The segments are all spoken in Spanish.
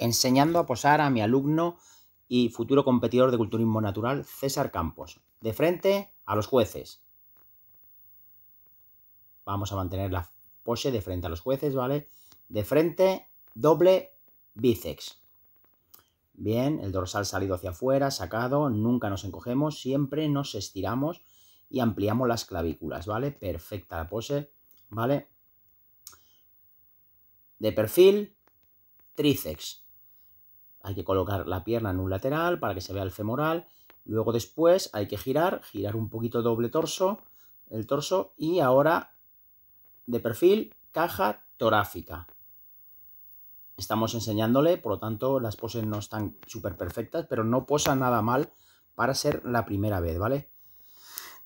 enseñando a posar a mi alumno y futuro competidor de culturismo natural, César Campos, de frente a los jueces. Vamos a mantener la pose de frente a los jueces, ¿vale? De frente, doble bíceps. Bien, el dorsal salido hacia afuera, sacado, nunca nos encogemos, siempre nos estiramos y ampliamos las clavículas, ¿vale? Perfecta la pose, ¿vale? De perfil, tríceps. Hay que colocar la pierna en un lateral para que se vea el femoral. Luego después hay que girar, girar un poquito doble torso, el torso. Y ahora de perfil, caja torácica. Estamos enseñándole, por lo tanto, las poses no están súper perfectas, pero no posa nada mal para ser la primera vez, ¿vale?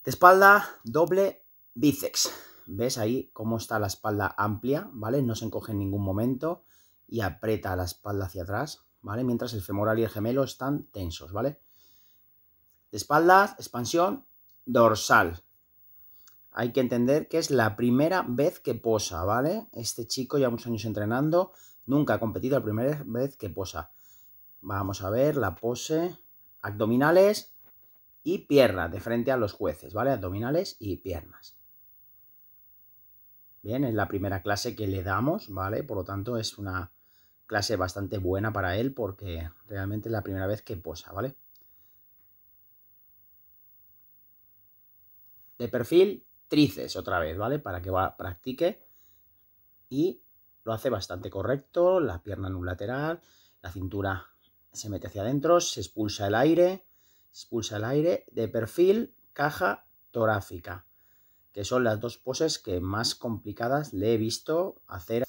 De espalda, doble bíceps. ¿Ves ahí cómo está la espalda amplia, ¿vale? No se encoge en ningún momento y aprieta la espalda hacia atrás. ¿vale? Mientras el femoral y el gemelo están tensos, ¿vale? De espaldas, expansión, dorsal. Hay que entender que es la primera vez que posa, ¿vale? Este chico ya muchos años entrenando, nunca ha competido la primera vez que posa. Vamos a ver la pose, abdominales y piernas de frente a los jueces, ¿vale? Abdominales y piernas. Bien, es la primera clase que le damos, ¿vale? Por lo tanto, es una clase bastante buena para él porque realmente es la primera vez que posa, ¿vale? De perfil, trices otra vez, ¿vale? Para que va, practique y lo hace bastante correcto, la pierna en un lateral, la cintura se mete hacia adentro, se expulsa el aire, expulsa el aire, de perfil, caja torácica, que son las dos poses que más complicadas le he visto hacer